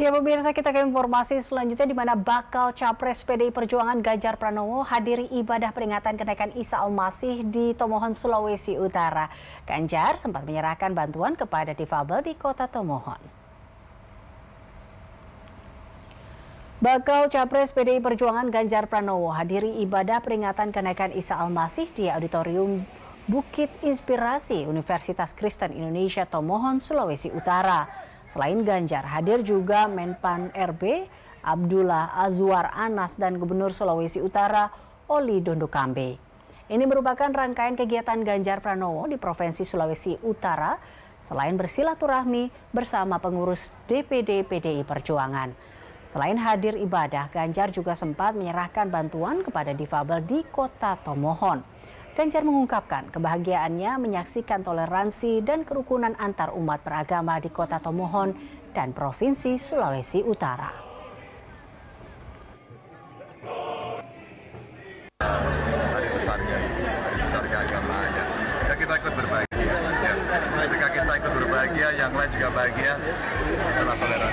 Ya pemirsa kita ke informasi selanjutnya di mana bakal capres PDI Perjuangan Ganjar Pranowo hadiri ibadah peringatan kenaikan Isa Al-Masih di Tomohon, Sulawesi Utara. Ganjar sempat menyerahkan bantuan kepada difabel di kota Tomohon. Bakal Capres PDI Perjuangan Ganjar Pranowo hadiri ibadah peringatan kenaikan Isa Al-Masih di Auditorium Bukit Inspirasi Universitas Kristen Indonesia Tomohon, Sulawesi Utara. Selain Ganjar, hadir juga Menpan RB, Abdullah Azwar Anas dan Gubernur Sulawesi Utara Oli Dondokambe. Ini merupakan rangkaian kegiatan Ganjar Pranowo di Provinsi Sulawesi Utara selain bersilaturahmi bersama pengurus DPD PDI Perjuangan. Selain hadir ibadah, Ganjar juga sempat menyerahkan bantuan kepada difabel di kota Tomohon. Ganjar mengungkapkan kebahagiaannya menyaksikan toleransi dan kerukunan antar umat beragama di kota Tomohon dan Provinsi Sulawesi Utara. Hari besarnya, besarnya agamanya. Ya kita ikut berbahagia. Ya. Ketika kita ikut berbahagia, yang lain juga bahagia. Itulah toleransi.